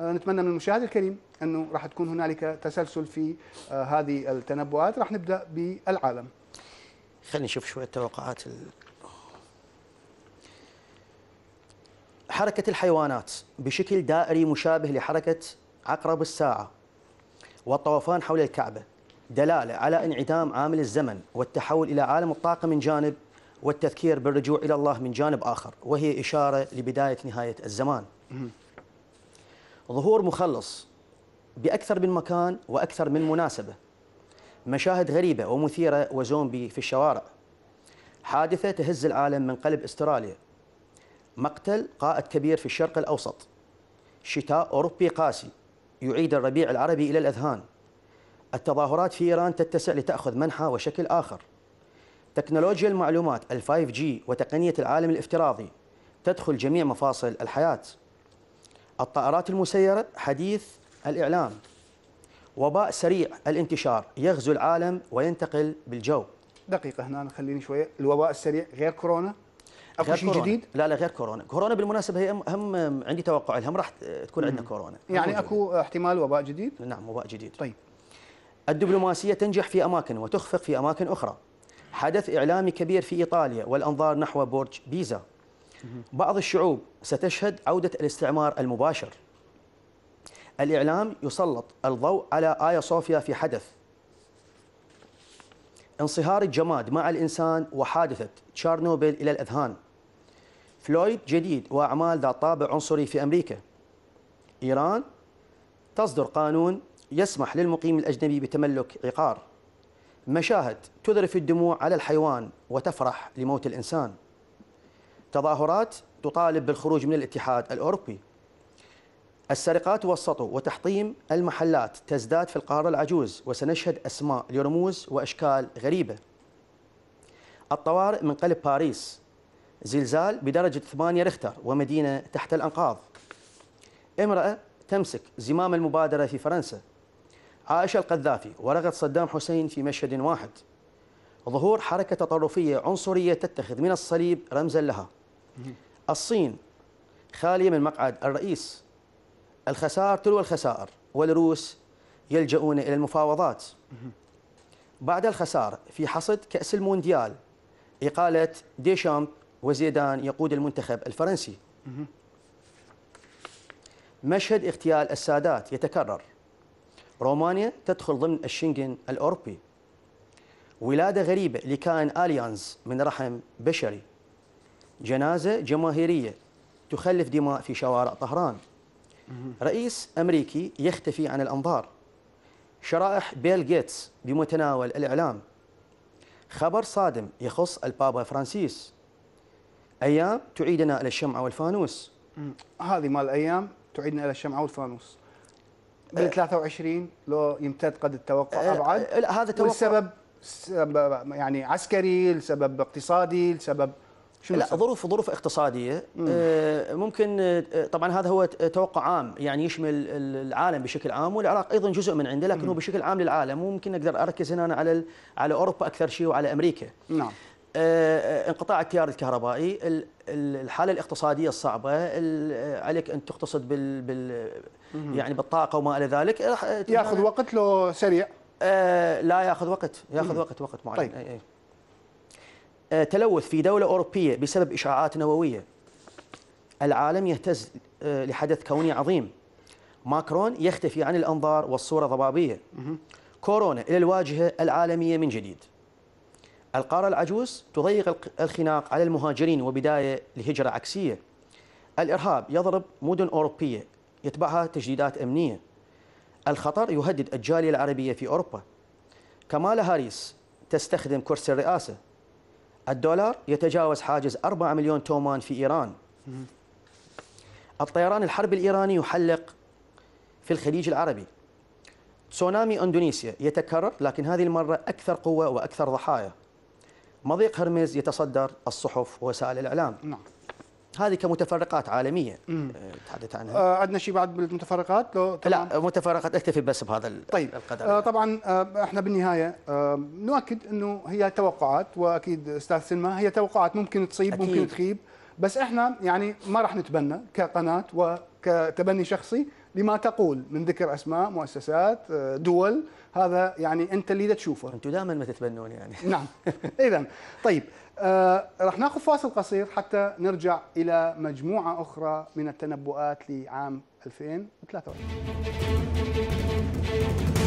آه، نتمنى من المشاهد الكريم انه راح تكون هنالك تسلسل في آه، هذه التنبؤات راح نبدا بالعالم خلينا نشوف شويه توقعات ال... حركه الحيوانات بشكل دائري مشابه لحركه عقرب الساعه والطوفان حول الكعبه دلاله على انعدام عامل الزمن والتحول الى عالم الطاقه من جانب والتذكير بالرجوع الى الله من جانب اخر وهي اشاره لبدايه نهايه الزمان ظهور مخلص بأكثر من مكان وأكثر من مناسبة مشاهد غريبة ومثيرة وزومبي في الشوارع حادثة تهز العالم من قلب استراليا مقتل قائد كبير في الشرق الأوسط شتاء أوروبي قاسي يعيد الربيع العربي إلى الأذهان التظاهرات في إيران تتسع لتأخذ منحى وشكل آخر تكنولوجيا المعلومات 5G وتقنية العالم الافتراضي تدخل جميع مفاصل الحياة الطائرات المسيرة حديث الإعلام وباء سريع الانتشار يغزو العالم وينتقل بالجو دقيقة هنا خليني شوية الوباء السريع غير كورونا اكو شيء جديد؟ لا لا غير كورونا، كورونا بالمناسبه هي هم عندي توقع هم راح تكون عندنا كورونا يعني اكو احتمال وباء جديد؟ نعم وباء جديد طيب الدبلوماسيه تنجح في اماكن وتخفق في اماكن اخرى حدث اعلامي كبير في ايطاليا والانظار نحو برج بيزا بعض الشعوب ستشهد عودة الاستعمار المباشر الإعلام يسلط الضوء على آيا صوفيا في حدث انصهار الجماد مع الإنسان وحادثة تشارنوبل إلى الأذهان فلويد جديد وأعمال ذات طابع عنصري في أمريكا إيران تصدر قانون يسمح للمقيم الأجنبي بتملك عقار مشاهد تذرف الدموع على الحيوان وتفرح لموت الإنسان تظاهرات تطالب بالخروج من الاتحاد الأوروبي السرقات والسطو وتحطيم المحلات تزداد في القارة العجوز وسنشهد أسماء لرموز وأشكال غريبة الطوارئ من قلب باريس زلزال بدرجة 8 ريختر ومدينة تحت الأنقاض امرأة تمسك زمام المبادرة في فرنسا عائشة القذافي ورغت صدام حسين في مشهد واحد ظهور حركة تطرفية عنصرية تتخذ من الصليب رمزا لها الصين خالية من مقعد الرئيس الخسائر تلو الخسائر والروس يلجؤون إلى المفاوضات بعد الخسارة في حصد كأس المونديال إقالة ديشامب وزيدان يقود المنتخب الفرنسي مشهد اغتيال السادات يتكرر رومانيا تدخل ضمن الشنغن الأوروبي ولادة غريبة لكائن آليانز من رحم بشري جنازة جماهيرية تخلف دماء في شوارع طهران رئيس أمريكي يختفي عن الأنظار شرائح بيل جيتس بمتناول الإعلام خبر صادم يخص البابا فرانسيس أيام تعيدنا إلى الشمعة والفانوس هذه مال الأيام تعيدنا إلى الشمعة والفانوس أه. بال 23 لو يمتد قد التوقع أه، أبعد لا هذا توقع والسبب يعني عسكري لسبب اقتصادي لسبب شو لا ظروف ظروف اقتصاديه آه، ممكن آه، طبعا هذا هو توقع عام يعني يشمل العالم بشكل عام والعراق ايضا جزء من عنده لكن هو بشكل عام للعالم وممكن اقدر اركز هنا على على اوروبا اكثر شيء وعلى امريكا نعم آه، انقطاع التيار الكهربائي الحاله الاقتصاديه الصعبه عليك ان تقتصد بال, يعني بالطاقه وما الى ذلك ياخذ وقت لو سريع لا ياخذ وقت ياخذ وقت وقت معين طيب. أي أي. آه، تلوث في دولة أوروبية بسبب إشعاعات نووية العالم يهتز آه، لحدث كوني عظيم ماكرون يختفي عن الأنظار والصورة ضبابية كورونا إلى الواجهة العالمية من جديد القارة العجوز تضيق الخناق على المهاجرين وبداية لهجرة عكسية الإرهاب يضرب مدن أوروبية يتبعها تجديدات أمنية الخطر يهدد الجالية العربية في أوروبا كمالا هاريس تستخدم كرسي الرئاسة الدولار يتجاوز حاجز 4 مليون تومان في إيران الطيران الحربي الإيراني يحلق في الخليج العربي تسونامي اندونيسيا يتكرر لكن هذه المره اكثر قوه واكثر ضحايا. مضيق هرمز يتصدر الصحف ووسائل الاعلام. نعم. هذه كمتفرقات عالميه آه، تحدث عنها آه، عندنا شيء بعد بالمتفرقات لو لا متفرقات اكتفي بس بهذا طيب القدر آه، طبعا احنا بالنهايه نؤكد انه هي توقعات واكيد استاذ سلمى هي توقعات ممكن تصيب أكيد. ممكن تخيب بس احنا يعني ما راح نتبنى كقناه وكتبني شخصي لما تقول من ذكر اسماء مؤسسات دول هذا يعني انت اللي تشوفه انتم دائما ما تتبنون يعني نعم اذا طيب آه راح ناخذ فاصل قصير حتى نرجع الى مجموعه اخرى من التنبؤات لعام 2023